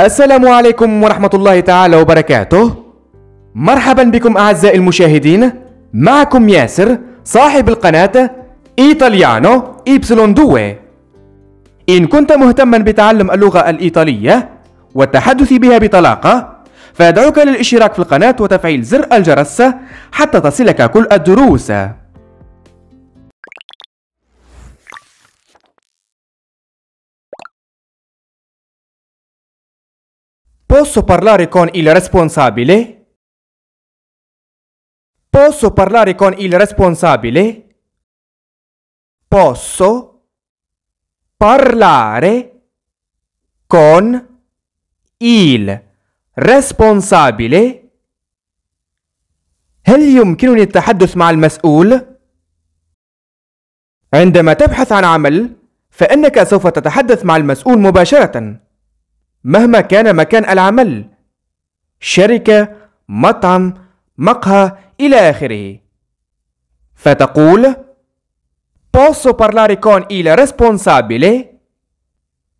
السلام عليكم ورحمة الله تعالى وبركاته. مرحبا بكم أعزائي المشاهدين، معكم ياسر صاحب القناة إيطاليانو إيبسلون دوي. إن كنت مهتما بتعلم اللغة الإيطالية والتحدث بها بطلاقة، فأدعوك للاشتراك في القناة وتفعيل زر الجرس حتى تصلك كل الدروس. Posso parlare con il responsabile? Posso parlare con il responsabile? Posso parlare con il responsabile? هل يمكنني التحدث مع المسؤول؟ عندما تبحث عن عمل فإنك سوف تتحدث مع المسؤول مباشرةً مهما كان مكان العمل شركة مطعم مقهى إلى آخره فتقول Posso parlare con il responsabile؟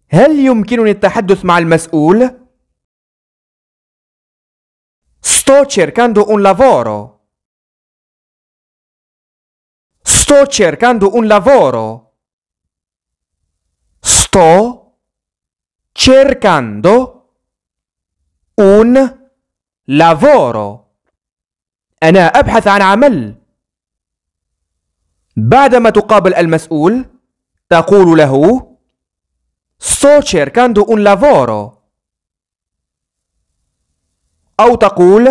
هل يمكنني التحدث مع المسؤول؟ Sto cercando un lavoro. Sto cercando un lavoro. Sto cercando un lavoro أنا أبحث عن عمل بعدما تقابل المسؤول تقول له sto cercando un lavoro أو تقول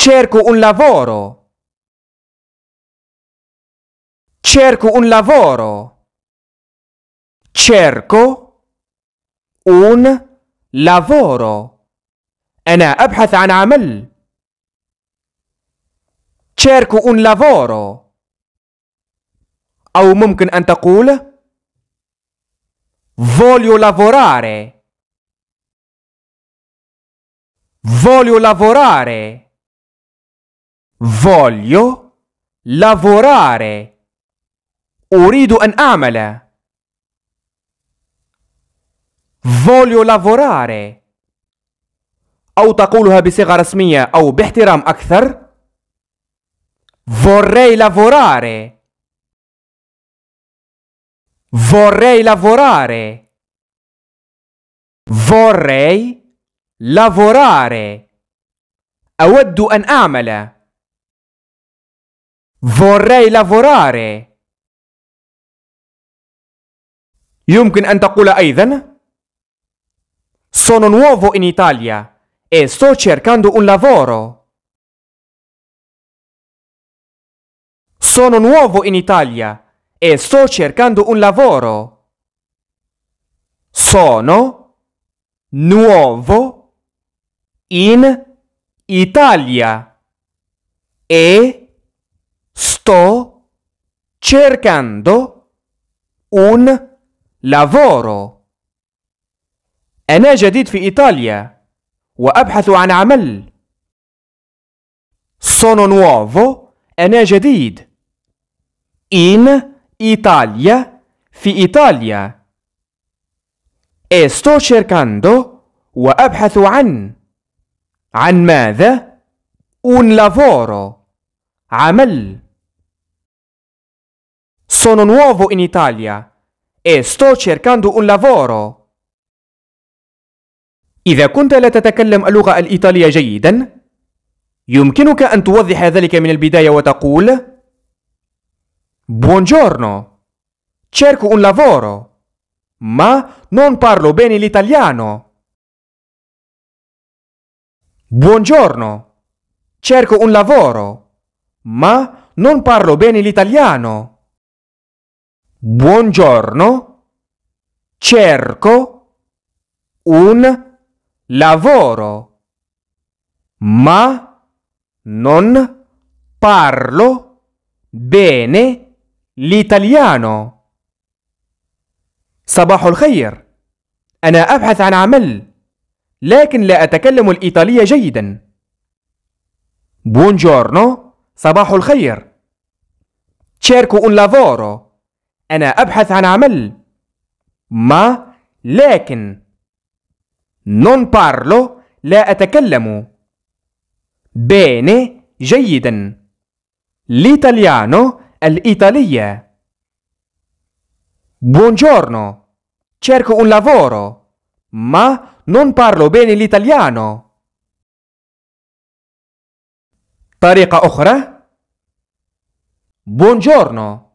cerco un lavoro cerco un lavoro cerco un lavoro أنا أبحث عن عمل cerco un lavoro أو ممكن أن تقول voglio lavorare voglio lavorare voglio lavorare أريد أن أعمل voglio lavorare أو تقولها بصيغة رسمية أو باحترام أكثر vorrei lavorare vorrei lavorare vorrei lavorare أود أن أعمل vorrei lavorare يمكن أن تقول أيضاً Sono nuovo in Italia e sto cercando un lavoro. Sono nuovo in Italia e sto cercando un lavoro. Sono nuovo in Italia e sto cercando un lavoro. أنا جديد في إيطاليا وأبحث عن عمل. Sono nuovo. أنا جديد. In Italia. في إيطاليا. E sto cercando وأبحث عن. عن ماذا؟ Un lavoro. عمل. Sono nuovo in Italia e sto cercando un lavoro. إذا كنت لا تتكلم اللغة الإيطالية جيدا يمكنك أن توضح ذلك من البداية وتقول Buongiorno cerco un lavoro ma non parlo bene l'italiano Buongiorno cerco un lavoro ma non parlo bene l'italiano Buongiorno cerco un lavoro, ma non parlo bene l'italiano. صباح الخير أنا أبحث عن عمل لكن لا أتكلم الإيطالية جيدا Buongiorno. صباح الخير Cerco un lavoro أنا أبحث عن عمل ما لكن Non parlo, la atacallamo. Bene, جيدا. L'italiano, l'Italia. Buongiorno. Cerco un lavoro, ma non parlo bene l'italiano. طريقة أخرى Buongiorno.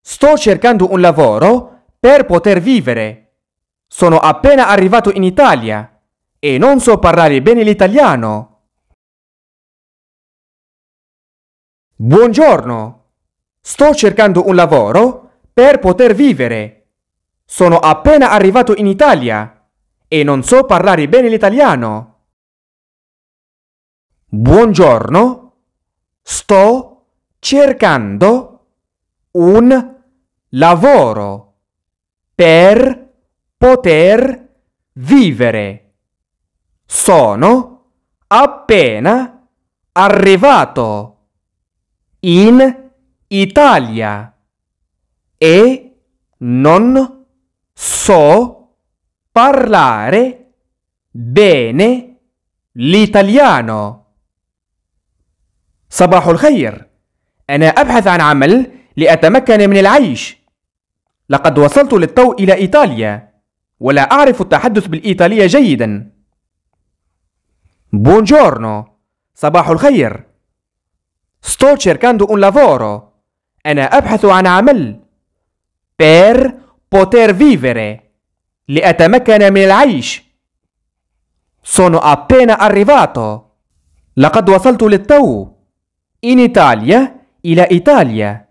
Sto cercando un lavoro per poter vivere. Sono appena arrivato in Italia e non so parlare bene l'italiano. Buongiorno. Sto cercando un lavoro per poter vivere. Sono appena arrivato in Italia e non so parlare bene l'italiano. Buongiorno, sto cercando un lavoro per vivere poter vivere. Sono appena arrivato in Italia e non so parlare bene l'italiano. صباح الخير انا ابحث عن عمل لاتمكن من العيش لقد وصلت للتو الى ايطاليا ولا أعرف التحدث بالإيطالية جيدا بونجورنو صباح الخير sto cercando un lavoro أنا أبحث عن عمل per poter vivere لأتمكن من العيش sono appena arrivato لقد وصلت للتو in Italia إلى إيطاليا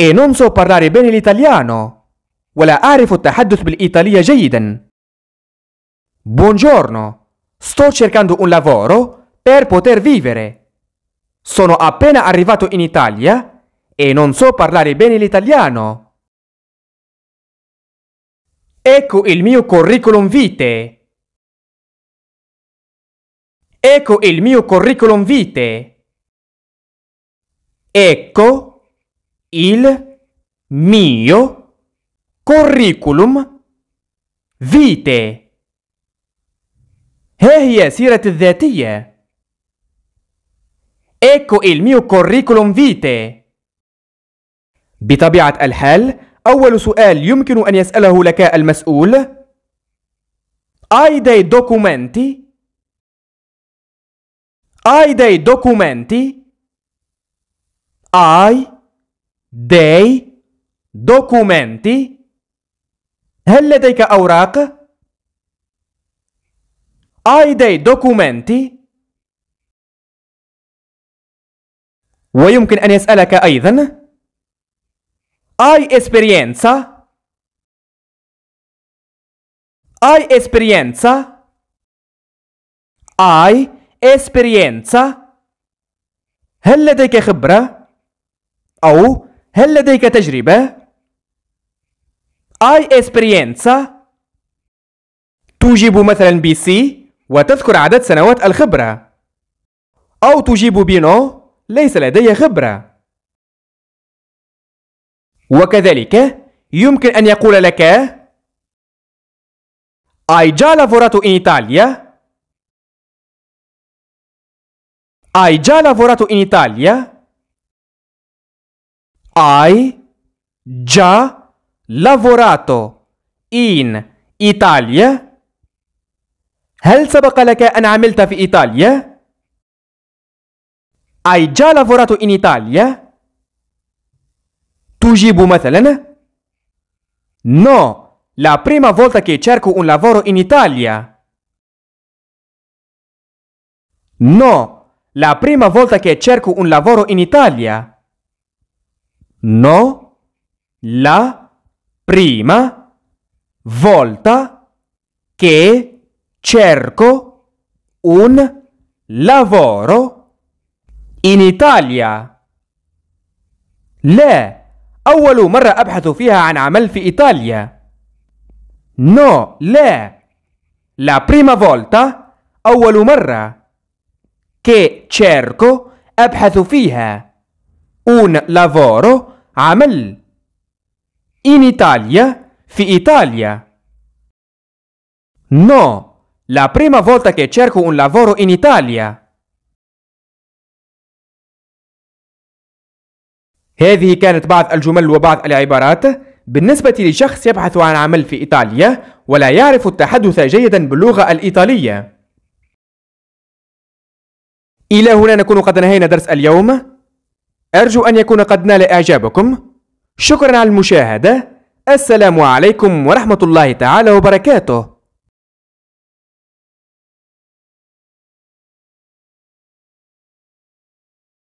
e non so parlare bene l'italiano ولا أعرف التحدث بالإيطالية جيدا. Buongiorno. Sto cercando un lavoro per poter vivere. Sono appena arrivato in Italia e non so parlare bene l'italiano. Ecco il mio curriculum vitae. Ecco il mio curriculum vitae. Ecco il mio curriculum vitae. curriculum vitae ها هي سيرة الذاتية Ecco il mio curriculum vitae بطبيعة الحال أول سؤال يمكن أن يسأله لك المسؤول Hai dei documenti? Hai dei documenti? Hai dei documenti? هل لديك أوراق؟ أي داي دوكومنتي؟ ويمكن أن يسألك أيضا أي إسبرينسا؟ أي إسبرينسا؟ أي إسبرينسا؟ هل لديك خبرة؟ أو هل لديك تجربة؟ اي experience تجيب مثلا بي سي وتذكر عدد سنوات الخبرة أو تجيب بينو ليس لدي خبرة وكذلك يمكن أن يقول لك I جا lavorato in Italia I جا lavorato in Italia I già lavorato in Italia? هل سبق لك أن عملت في إيطاليا؟ Hai già lavorato in Italia? تجيب مثلا No, la prima volta che cerco un lavoro in Italia. No, la prima volta che cerco un lavoro in Italia. No, la prima volta che cerco un lavoro in Italia. لا أول مرة أبحث فيها عن عمل في إيطاليا. No, لا. La prima volta, أول مرة. Che cerco أبحث فيها. Un lavoro, عمل. in Italia في Italia. No, la prima volta che cerco un lavoro in Italia. هذه كانت بعض الجمل وبعض العبارات بالنسبة لشخص يبحث عن عمل في إيطاليا ولا يعرف التحدث جيدا باللغة الإيطالية. إلى هنا نكون قد نهينا درس اليوم. أرجو أن يكون قد نال إعجابكم. شكرا على المشاهدة السلام عليكم ورحمة الله تعالى وبركاته